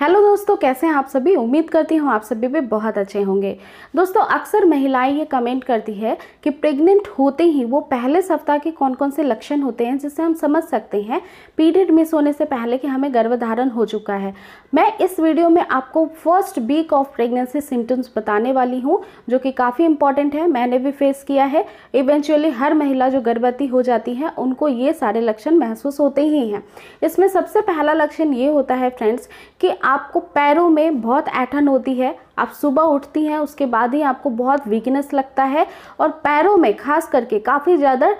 hello दोस्तों कैसे हैं आप सभी उम्मीद करती हूँ आप सभी भी बहुत अच्छे होंगे दोस्तों अक्सर महिलाएं ये कमेंट करती है कि प्रेग्नेंट होते ही वो पहले सप्ताह के कौन कौन से लक्षण होते हैं जिससे हम समझ सकते हैं पीरियड मिस होने से पहले कि हमें गर्भधारण हो चुका है मैं इस वीडियो में आपको first week of pregnancy symptoms बताने वाली हूँ जो कि काफ़ी इंपॉर्टेंट है मैंने भी फेस किया है इवेंचुअली हर महिला जो गर्भवती हो जाती है उनको ये सारे लक्षण महसूस होते ही हैं इसमें सबसे पहला लक्षण ये होता है फ्रेंड्स कि आपको पैरों में बहुत ऐठन होती है आप सुबह उठती हैं उसके बाद ही आपको बहुत वीकनेस लगता है और पैरों में खास करके काफ़ी ज़्यादा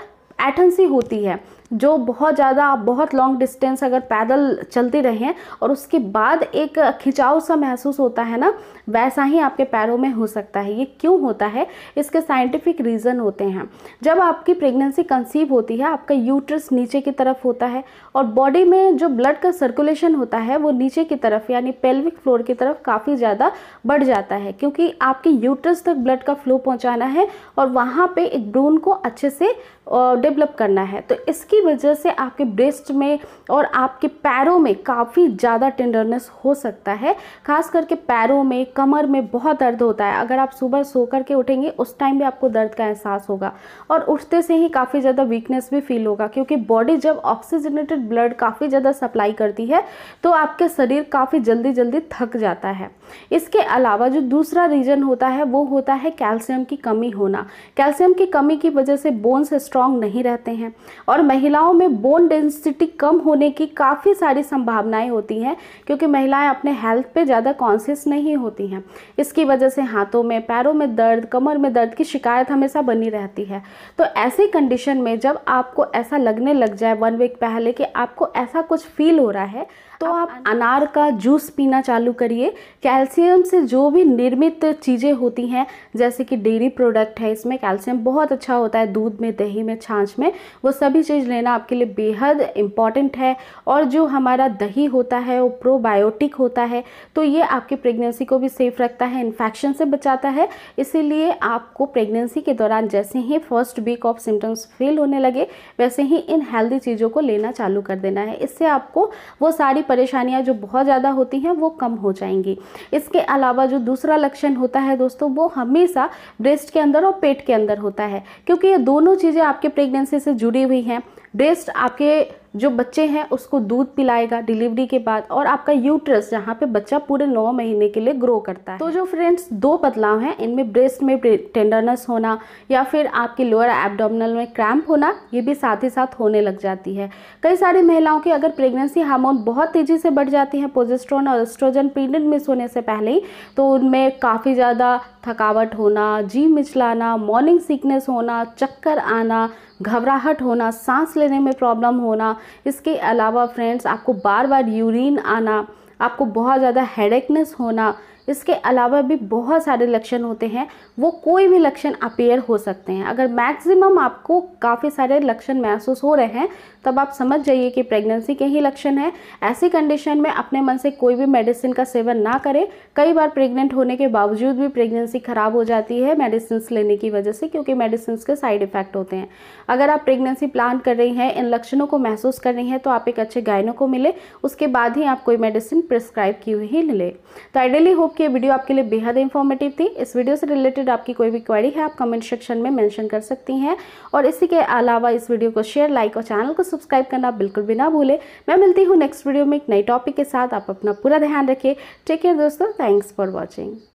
ऐठन सी होती है जो बहुत ज़्यादा आप बहुत लॉन्ग डिस्टेंस अगर पैदल चलते रहें और उसके बाद एक खिंचाव सा महसूस होता है ना वैसा ही आपके पैरों में हो सकता है ये क्यों होता है इसके साइंटिफिक रीज़न होते हैं जब आपकी प्रेगनेंसी कंसीव होती है आपका यूट्रस नीचे की तरफ होता है और बॉडी में जो ब्लड का सर्कुलेशन होता है वो नीचे की तरफ यानी पेल्विक फ्लोर की तरफ काफ़ी ज़्यादा बढ़ जाता है क्योंकि आपके यूट्रस तक ब्लड का फ्लो पहुँचाना है और वहाँ पर एक ड्रोन को अच्छे से डेवलप करना है तो इसकी वजह से आपके ब्रेस्ट में और आपके पैरों में काफ़ी ज़्यादा टेंडरनेस हो सकता है खास करके पैरों में कमर में बहुत दर्द होता है अगर आप सुबह सो कर के उठेंगे उस टाइम भी आपको दर्द का एहसास होगा और उठते से ही काफ़ी ज़्यादा वीकनेस भी फील होगा क्योंकि बॉडी जब ऑक्सीजनेटेड ब्लड काफ़ी ज़्यादा सप्लाई करती है तो आपके शरीर काफ़ी जल्दी जल्दी थक जाता है इसके अलावा जो दूसरा रीज़न होता है वो होता है कैल्शियम की कमी होना कैल्शियम की कमी की वजह से बोन्स स्ट्रॉन्ग स्ट्रांग नहीं रहते हैं और महिलाओं में बोन डेंसिटी कम होने की काफ़ी सारी संभावनाएं होती हैं क्योंकि महिलाएं अपने हेल्थ पे ज़्यादा कॉन्शियस नहीं होती हैं इसकी वजह से हाथों में पैरों में दर्द कमर में दर्द की शिकायत हमेशा बनी रहती है तो ऐसी कंडीशन में जब आपको ऐसा लगने लग जाए वन वीक पहले कि आपको ऐसा कुछ फील हो रहा है तो आप अनार का जूस पीना चालू करिए कैल्शियम से जो भी निर्मित चीज़ें होती हैं जैसे कि डेयरी प्रोडक्ट है इसमें कैल्शियम बहुत अच्छा होता है दूध में दही में छाछ में वो सभी चीज़ लेना आपके लिए बेहद इम्पॉर्टेंट है और जो हमारा दही होता है वो प्रोबायोटिक होता है तो ये आपकी प्रेगनेंसी को भी सेफ रखता है इन्फेक्शन से बचाता है इसीलिए आपको प्रेगनेंसी के दौरान जैसे ही first week of symptoms feel होने लगे वैसे ही इन हेल्दी चीज़ों को लेना चालू कर देना है इससे आपको वो सारी परेशानियाँ जो बहुत ज़्यादा होती हैं वो कम हो जाएंगी इसके अलावा जो दूसरा लक्षण होता है दोस्तों वो हमेशा ब्रेस्ट के अंदर और पेट के अंदर होता है क्योंकि ये दोनों चीज़ें आपके प्रेगनेंसी से जुड़ी हुई हैं ब्रेस्ट आपके जो बच्चे हैं उसको दूध पिलाएगा डिलीवरी के बाद और आपका यूट्रस जहाँ पे बच्चा पूरे नौ महीने के लिए ग्रो करता है तो जो फ्रेंड्स दो बदलाव हैं इनमें ब्रेस्ट में टेंडरनेस होना या फिर आपके लोअर एबडोमिनल में क्रैम्प होना ये भी साथ ही साथ होने लग जाती है कई सारी महिलाओं की अगर प्रेगनेंसी हार्मोन बहुत तेज़ी से बढ़ जाती है पोजेस्ट्रॉन और एस्ट्रोजन पीरियड मिस होने से पहले ही तो उनमें काफ़ी ज़्यादा थकावट होना जी मिचलाना मॉर्निंग सिकनेस होना चक्कर आना घबराहट होना सांस लेने में प्रॉब्लम होना इसके अलावा फ्रेंड्स आपको बार बार यूरिन आना आपको बहुत ज़्यादा हेडेकनेस होना इसके अलावा भी बहुत सारे लक्षण होते हैं वो कोई भी लक्षण अपेयर हो सकते हैं अगर मैक्सिमम आपको काफ़ी सारे लक्षण महसूस हो रहे हैं तब आप समझ जाइए कि प्रेगनेंसी के ही लक्षण हैं ऐसी कंडीशन में अपने मन से कोई भी मेडिसिन का सेवन ना करें कई बार प्रेग्नेंट होने के बावजूद भी प्रेगनेंसी ख़राब हो जाती है मेडिसिन लेने की वजह से क्योंकि मेडिसिन के साइड इफ़ेक्ट होते हैं अगर आप प्रेगनेंसी प्लान कर रही हैं इन लक्षणों को महसूस कर रही हैं तो आप एक अच्छे गायनों को मिले उसके बाद ही आप कोई मेडिसिन प्रिस्क्राइब की हुई ही ले तो आइडियली होप कि ये वीडियो आपके लिए बेहद इंफॉर्मेटिव थी इस वीडियो से रिलेटेड आपकी कोई भी क्वेरी है आप कमेंट सेक्शन में मेंशन कर सकती हैं और इसी के अलावा इस वीडियो को शेयर लाइक और चैनल को सब्सक्राइब करना बिल्कुल भी ना भूलें मैं मिलती हूँ नेक्स्ट वीडियो में एक नई टॉपिक के साथ आप अपना पूरा ध्यान रखें टेक केयर दोस्तों थैंक्स फॉर वॉचिंग